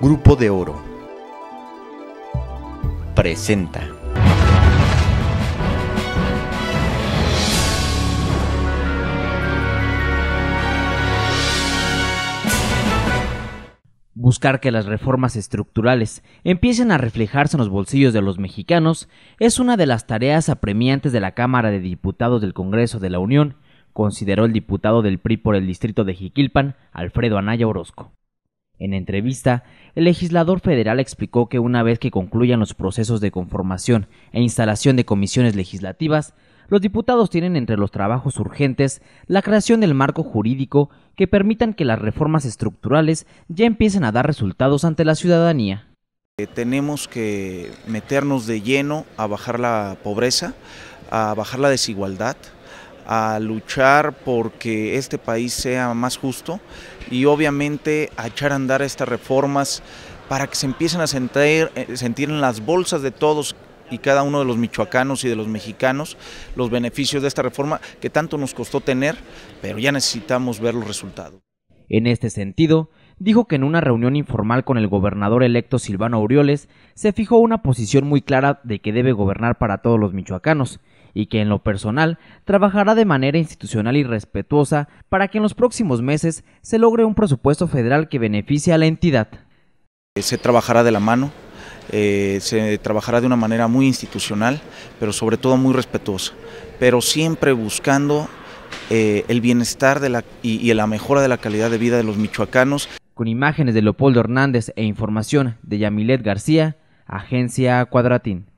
Grupo de Oro presenta. Buscar que las reformas estructurales empiecen a reflejarse en los bolsillos de los mexicanos es una de las tareas apremiantes de la Cámara de Diputados del Congreso de la Unión, consideró el diputado del PRI por el distrito de Jiquilpan, Alfredo Anaya Orozco. En entrevista, el legislador federal explicó que una vez que concluyan los procesos de conformación e instalación de comisiones legislativas, los diputados tienen entre los trabajos urgentes la creación del marco jurídico que permitan que las reformas estructurales ya empiecen a dar resultados ante la ciudadanía. Eh, tenemos que meternos de lleno a bajar la pobreza, a bajar la desigualdad, a luchar porque este país sea más justo y obviamente a echar a andar estas reformas para que se empiecen a eh, sentir en las bolsas de todos y cada uno de los michoacanos y de los mexicanos los beneficios de esta reforma que tanto nos costó tener, pero ya necesitamos ver los resultados. En este sentido, dijo que en una reunión informal con el gobernador electo Silvano Aureoles se fijó una posición muy clara de que debe gobernar para todos los michoacanos y que en lo personal trabajará de manera institucional y respetuosa para que en los próximos meses se logre un presupuesto federal que beneficie a la entidad. Eh, se trabajará de la mano, eh, se trabajará de una manera muy institucional, pero sobre todo muy respetuosa, pero siempre buscando eh, el bienestar de la, y la mejora de la calidad de vida de los michoacanos. Con imágenes de Leopoldo Hernández e información de Yamilet García, Agencia Cuadratín.